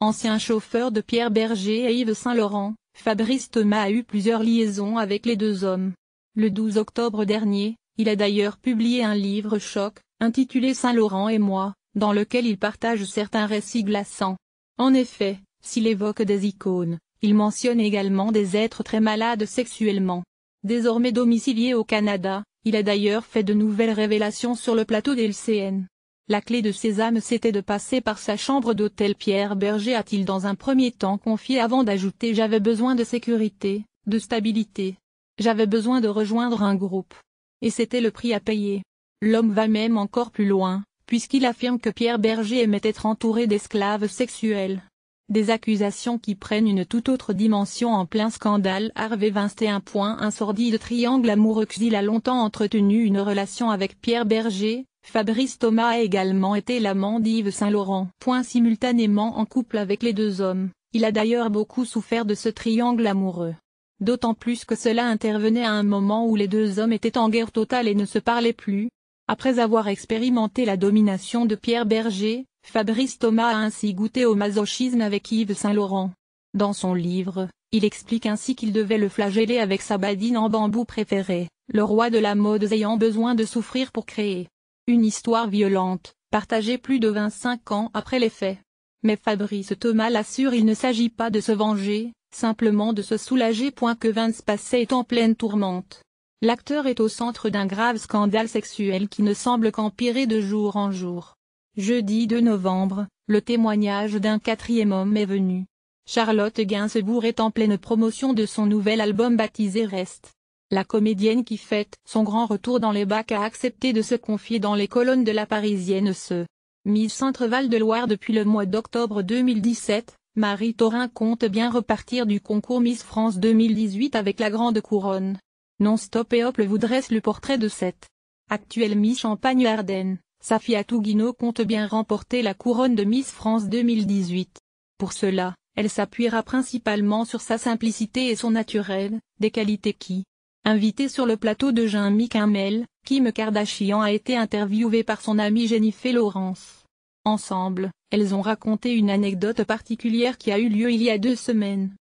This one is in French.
Ancien chauffeur de Pierre Berger et Yves Saint-Laurent, Fabrice Thomas a eu plusieurs liaisons avec les deux hommes. Le 12 octobre dernier, il a d'ailleurs publié un livre choc, intitulé Saint-Laurent et moi, dans lequel il partage certains récits glaçants. En effet, s'il évoque des icônes, il mentionne également des êtres très malades sexuellement. Désormais domicilié au Canada, il a d'ailleurs fait de nouvelles révélations sur le plateau LCN. La clé de ses âmes c'était de passer par sa chambre d'hôtel Pierre Berger a-t-il dans un premier temps confié avant d'ajouter j'avais besoin de sécurité, de stabilité. J'avais besoin de rejoindre un groupe. Et c'était le prix à payer. L'homme va même encore plus loin, puisqu'il affirme que Pierre Berger aimait être entouré d'esclaves sexuels. Des accusations qui prennent une toute autre dimension en plein scandale Harvey 21. Un sordide triangle amoureux Qu'Il a longtemps entretenu une relation avec Pierre Berger, Fabrice Thomas a également été l'amant d'Yves Saint-Laurent. Point Simultanément en couple avec les deux hommes, il a d'ailleurs beaucoup souffert de ce triangle amoureux. D'autant plus que cela intervenait à un moment où les deux hommes étaient en guerre totale et ne se parlaient plus. Après avoir expérimenté la domination de Pierre Berger, Fabrice Thomas a ainsi goûté au masochisme avec Yves Saint-Laurent. Dans son livre, il explique ainsi qu'il devait le flageller avec sa badine en bambou préférée, le roi de la mode ayant besoin de souffrir pour créer. Une histoire violente, partagée plus de 25 ans après les faits. Mais Fabrice Thomas l'assure il ne s'agit pas de se venger, simplement de se soulager. Point que Vince passait est en pleine tourmente. L'acteur est au centre d'un grave scandale sexuel qui ne semble qu'empirer de jour en jour. Jeudi 2 novembre, le témoignage d'un quatrième homme est venu. Charlotte Gainsbourg est en pleine promotion de son nouvel album baptisé Reste. La comédienne qui fête son grand retour dans les bacs a accepté de se confier dans les colonnes de la Parisienne ce. Miss Centre-Val de Loire depuis le mois d'octobre 2017, Marie Thorin compte bien repartir du concours Miss France 2018 avec la grande couronne. Non-stop et Hop vous dresse le portrait de cette actuelle Miss Champagne-Ardenne. Safia Atouguino compte bien remporter la couronne de Miss France 2018. Pour cela, elle s'appuiera principalement sur sa simplicité et son naturel, des qualités qui, Invité sur le plateau de Jean-Mi Kim Kardashian a été interviewée par son amie Jennifer Lawrence. Ensemble, elles ont raconté une anecdote particulière qui a eu lieu il y a deux semaines.